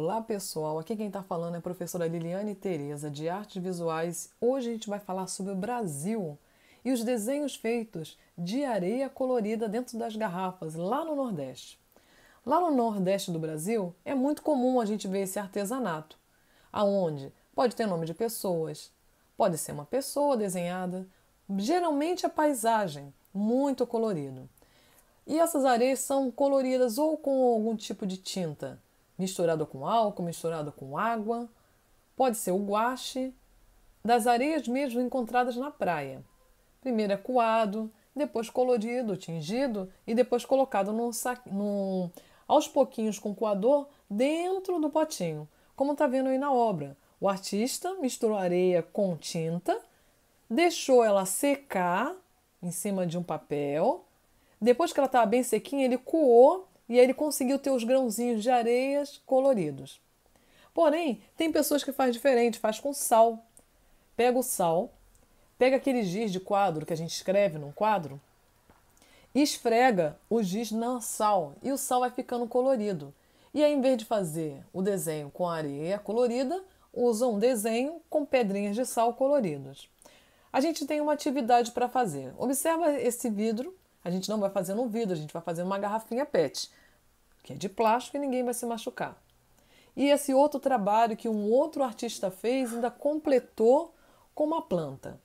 Olá pessoal, aqui quem está falando é a professora Liliane Tereza de Artes Visuais. Hoje a gente vai falar sobre o Brasil e os desenhos feitos de areia colorida dentro das garrafas lá no Nordeste. Lá no Nordeste do Brasil é muito comum a gente ver esse artesanato, aonde pode ter nome de pessoas, pode ser uma pessoa desenhada, geralmente a é paisagem, muito colorido. E essas areias são coloridas ou com algum tipo de tinta misturado com álcool, misturado com água, pode ser o guache, das areias mesmo encontradas na praia. Primeiro é coado, depois colorido, tingido e depois colocado num, num... aos pouquinhos com coador dentro do potinho, como está vendo aí na obra. O artista misturou areia com tinta, deixou ela secar em cima de um papel. Depois que ela estava bem sequinha, ele coou e aí ele conseguiu ter os grãozinhos de areias coloridos. Porém, tem pessoas que faz diferente, faz com sal. Pega o sal, pega aquele giz de quadro que a gente escreve num quadro, esfrega o giz na sal e o sal vai ficando colorido. E aí, em vez de fazer o desenho com areia colorida, usa um desenho com pedrinhas de sal coloridas. A gente tem uma atividade para fazer. Observa esse vidro a gente não vai fazer no vidro, a gente vai fazer uma garrafinha PET, que é de plástico e ninguém vai se machucar. E esse outro trabalho que um outro artista fez ainda completou com uma planta.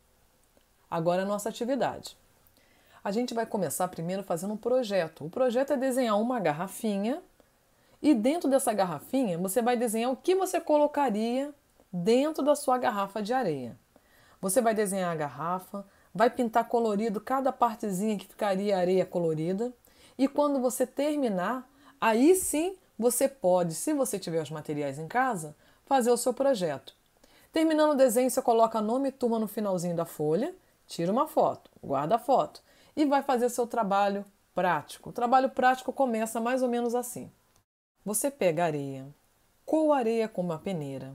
Agora é a nossa atividade. A gente vai começar primeiro fazendo um projeto. O projeto é desenhar uma garrafinha e dentro dessa garrafinha você vai desenhar o que você colocaria dentro da sua garrafa de areia. Você vai desenhar a garrafa, vai pintar colorido cada partezinha que ficaria areia colorida. E quando você terminar, aí sim você pode, se você tiver os materiais em casa, fazer o seu projeto. Terminando o desenho, você coloca nome e turma no finalzinho da folha, tira uma foto, guarda a foto e vai fazer seu trabalho prático. O trabalho prático começa mais ou menos assim. Você pega areia, coa areia com uma peneira,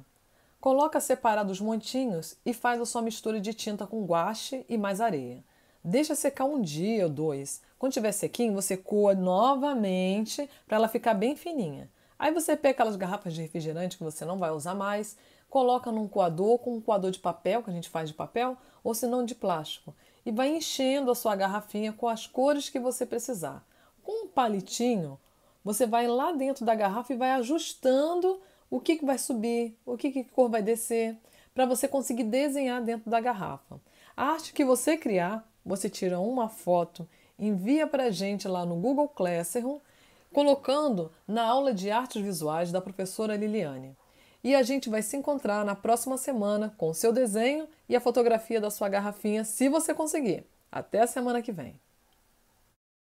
Coloca separados os montinhos e faz a sua mistura de tinta com guache e mais areia. Deixa secar um dia ou dois. Quando tiver sequinho, você coa novamente para ela ficar bem fininha. Aí você pega aquelas garrafas de refrigerante que você não vai usar mais, coloca num coador com um coador de papel, que a gente faz de papel, ou se não de plástico, e vai enchendo a sua garrafinha com as cores que você precisar. Com um palitinho, você vai lá dentro da garrafa e vai ajustando o que, que vai subir, o que, que cor vai descer, para você conseguir desenhar dentro da garrafa. A arte que você criar, você tira uma foto, envia para a gente lá no Google Classroom, colocando na aula de artes visuais da professora Liliane. E a gente vai se encontrar na próxima semana com o seu desenho e a fotografia da sua garrafinha, se você conseguir. Até a semana que vem!